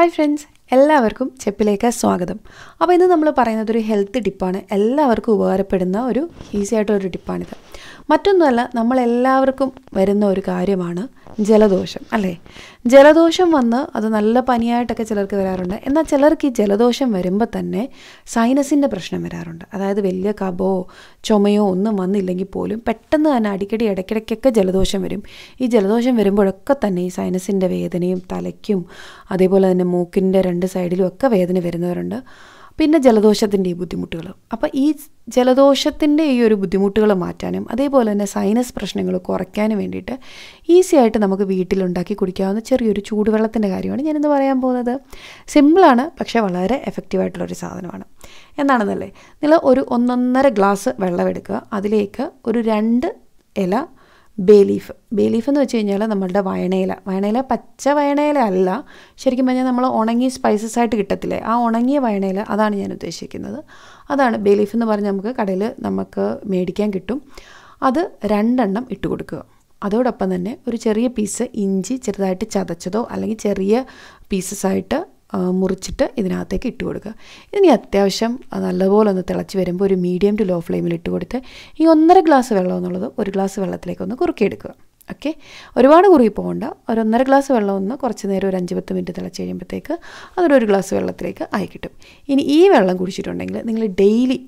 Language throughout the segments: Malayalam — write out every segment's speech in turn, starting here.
ഹായ് ഫ്രണ്ട്സ് എല്ലാവർക്കും ചെപ്പിലേക്ക് സ്വാഗതം അപ്പോൾ ഇന്ന് നമ്മൾ പറയുന്നത് ഒരു ഹെൽത്ത് ടിപ്പാണ് എല്ലാവർക്കും ഉപകാരപ്പെടുന്ന ഒരു ഈസി ആയിട്ടുള്ളൊരു ടിപ്പാണിത് മറ്റൊന്നുമല്ല നമ്മളെല്ലാവർക്കും വരുന്ന ഒരു കാര്യമാണ് ജലദോഷം അല്ലേ ജലദോഷം വന്ന് അത് നല്ല പനിയായിട്ടൊക്കെ ചിലർക്ക് വരാറുണ്ട് എന്നാൽ ചിലർക്ക് ഈ ജലദോഷം വരുമ്പോൾ തന്നെ സൈനസിൻ്റെ പ്രശ്നം വരാറുണ്ട് അതായത് വലിയ കബോ ചുമയോ ഒന്നും വന്നില്ലെങ്കിൽ പോലും പെട്ടെന്ന് തന്നെ അടിക്കടി ഇടയ്ക്കിടയ്ക്കൊക്കെ ജലദോഷം വരും ഈ ജലദോഷം വരുമ്പോഴൊക്കെ തന്നെ ഈ സൈനസിൻ്റെ വേദനയും തലയ്ക്കും അതേപോലെ തന്നെ മൂക്കിൻ്റെ രണ്ട് സൈഡിലും ഒക്കെ വേദന വരുന്നവരുണ്ട് പിന്നെ ജലദോഷത്തിൻ്റെ ബുദ്ധിമുട്ടുകൾ അപ്പോൾ ഈ ജലദോഷത്തിൻ്റെ ഈ ഒരു ബുദ്ധിമുട്ടുകൾ മാറ്റാനും അതേപോലെ തന്നെ സൈനസ് പ്രശ്നങ്ങൾ കുറയ്ക്കാനും വേണ്ടിയിട്ട് ഈസി ആയിട്ട് നമുക്ക് വീട്ടിലുണ്ടാക്കി കുടിക്കാവുന്ന ചെറിയൊരു ചൂടുവെള്ളത്തിൻ്റെ കാര്യമാണ് ഞാനിന്ന് പറയാൻ പോകുന്നത് സിമ്പിളാണ് പക്ഷേ വളരെ എഫക്റ്റീവായിട്ടുള്ളൊരു സാധനമാണ് എന്നാണെന്നല്ലേ നിങ്ങൾ ഒരു ഒന്നൊന്നര ഗ്ലാസ് വെള്ളം എടുക്കുക അതിലേക്ക് ഒരു രണ്ട് ഇല ബേലീഫ് ബേലീഫ് എന്ന് വെച്ച് കഴിഞ്ഞാൽ നമ്മളുടെ വയണയില വയണയില പച്ച വയണയില അല്ല ശരിക്കും പറഞ്ഞാൽ നമ്മൾ ഉണങ്ങിയ സ്പൈസസ് ആയിട്ട് കിട്ടത്തില്ലേ ആ ഉണങ്ങിയ വയണയില അതാണ് ഞാൻ ഉദ്ദേശിക്കുന്നത് അതാണ് ബേലീഫ് എന്ന് പറഞ്ഞാൽ നമുക്ക് കടയിൽ നമുക്ക് മേടിക്കാൻ കിട്ടും അത് രണ്ടെണ്ണം ഇട്ട് കൊടുക്കുക അതോടൊപ്പം തന്നെ ഒരു ചെറിയ പീസ് ഇഞ്ചി ചെറുതായിട്ട് ചതച്ചതോ അല്ലെങ്കിൽ ചെറിയ പീസസ് ആയിട്ട് മുറിച്ചിട്ട് ഇതിനകത്തേക്ക് ഇട്ട് കൊടുക്കുക ഇനി അത്യാവശ്യം നല്ലപോലെ ഒന്ന് തിളച്ച് വരുമ്പോൾ ഒരു മീഡിയം ടു ലോ ഫ്ലെയിമിൽ ഇട്ട് കൊടുത്ത് ഈ ഒന്നര ഗ്ലാസ് വെള്ളം എന്നുള്ളത് ഒരു ഗ്ലാസ് വെള്ളത്തിലേക്ക് ഒന്ന് കുറുക്കിയെടുക്കുക ഓക്കെ ഒരുപാട് കുറുകി പോകണ്ട ഒരു ഒന്നര ഗ്ലാസ് വെള്ളം ഒന്ന് കുറച്ച് നേരം ഒരു അഞ്ച് പത്ത് മിനിറ്റ് തിളച്ച് കഴിയുമ്പോഴത്തേക്ക് അതൊരു ഒരു ഗ്ലാസ് വെള്ളത്തിലേക്ക് ആയി കിട്ടും ഇനി ഈ വെള്ളം കുടിച്ചിട്ടുണ്ടെങ്കിൽ നിങ്ങൾ ഡെയിലി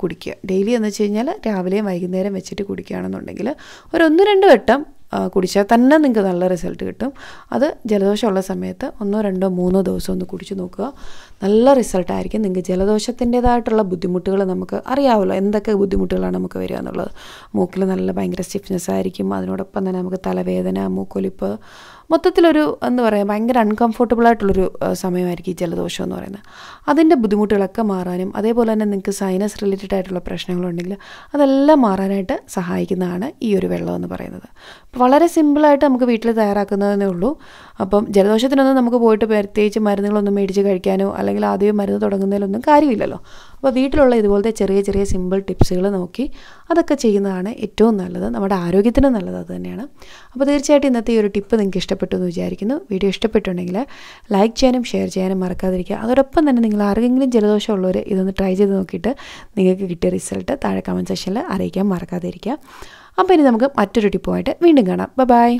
കുടിക്കുക ഡെയിലി എന്ന് വെച്ച് കഴിഞ്ഞാൽ രാവിലെയും വൈകുന്നേരം വെച്ചിട്ട് കുടിക്കുകയാണെന്നുണ്ടെങ്കിൽ ഒരു ഒന്ന് രണ്ട് വട്ടം കുടിച്ചാൽ തന്നെ നിങ്ങൾക്ക് നല്ല റിസൾട്ട് കിട്ടും അത് ജലദോഷമുള്ള സമയത്ത് ഒന്നോ രണ്ടോ മൂന്നോ ദിവസം ഒന്ന് കുടിച്ച് നോക്കുക നല്ല റിസൾട്ടായിരിക്കും നിങ്ങൾക്ക് ജലദോഷത്തിൻ്റേതായിട്ടുള്ള ബുദ്ധിമുട്ടുകൾ നമുക്ക് അറിയാവല്ലോ എന്തൊക്കെ ബുദ്ധിമുട്ടുകളാണ് നമുക്ക് വരിക എന്നുള്ളത് മൂക്കിൽ നല്ല ഭയങ്കര സ്റ്റിഫ്നെസ് ആയിരിക്കും അതിനോടൊപ്പം തന്നെ നമുക്ക് തലവേദന മൂക്കൊലിപ്പ് മൊത്തത്തിലൊരു എന്ന് പറയാം ഭയങ്കര അൺകംഫർട്ടബിൾ ആയിട്ടുള്ളൊരു സമയമായിരിക്കും ഈ ജലദോഷം എന്ന് പറയുന്നത് അതിൻ്റെ ബുദ്ധിമുട്ടുകളൊക്കെ മാറാനും അതേപോലെ തന്നെ നിങ്ങൾക്ക് സൈനസ് റിലേറ്റഡ് ആയിട്ടുള്ള പ്രശ്നങ്ങളുണ്ടെങ്കിൽ അതെല്ലാം മാറാനായിട്ട് സഹായിക്കുന്നതാണ് ഈ ഒരു വെള്ളം എന്ന് പറയുന്നത് വളരെ സിമ്പിളായിട്ട് നമുക്ക് വീട്ടിൽ തയ്യാറാക്കുന്നതേ ഉള്ളൂ അപ്പം ജലദോഷത്തിനൊന്നും നമുക്ക് പോയിട്ട് പ്രത്യേകിച്ച് മരുന്നുകളൊന്നും മേടിച്ച് കഴിക്കാനോ അല്ലെങ്കിൽ ആദ്യം മരുന്ന് തുടങ്ങുന്നതിലൊന്നും കാര്യമില്ലല്ലോ അപ്പോൾ വീട്ടിലുള്ള ഇതുപോലത്തെ ചെറിയ ചെറിയ സിമ്പിൾ ടിപ്സുകൾ നോക്കി അതൊക്കെ ചെയ്യുന്നതാണ് ഏറ്റവും നല്ലത് നമ്മുടെ ആരോഗ്യത്തിന് നല്ലത് അത് തന്നെയാണ് അപ്പോൾ തീർച്ചയായിട്ടും ഇന്നത്തെ ഈ ഒരു ടിപ്പ് നിങ്ങൾക്ക് ഇഷ്ടപ്പെട്ടു എന്ന് വിചാരിക്കുന്നു വീഡിയോ ഇഷ്ടപ്പെട്ടുണ്ടെങ്കിൽ ലൈക്ക് ചെയ്യാനും ഷെയർ ചെയ്യാനും മറക്കാതിരിക്കുക അതോടൊപ്പം തന്നെ നിങ്ങൾ ആർക്കെങ്കിലും ജലദോഷമുള്ളവർ ഇതൊന്ന് ട്രൈ ചെയ്ത് നോക്കിയിട്ട് നിങ്ങൾക്ക് കിട്ടിയ റിസൾട്ട് താഴെ കമൻറ്റ് സെക്ഷനിൽ അറിയിക്കാൻ മറക്കാതിരിക്കുക അപ്പോൾ ഇനി നമുക്ക് മറ്റൊരു ടിപ്പുമായിട്ട് വീണ്ടും കാണാം ബൈ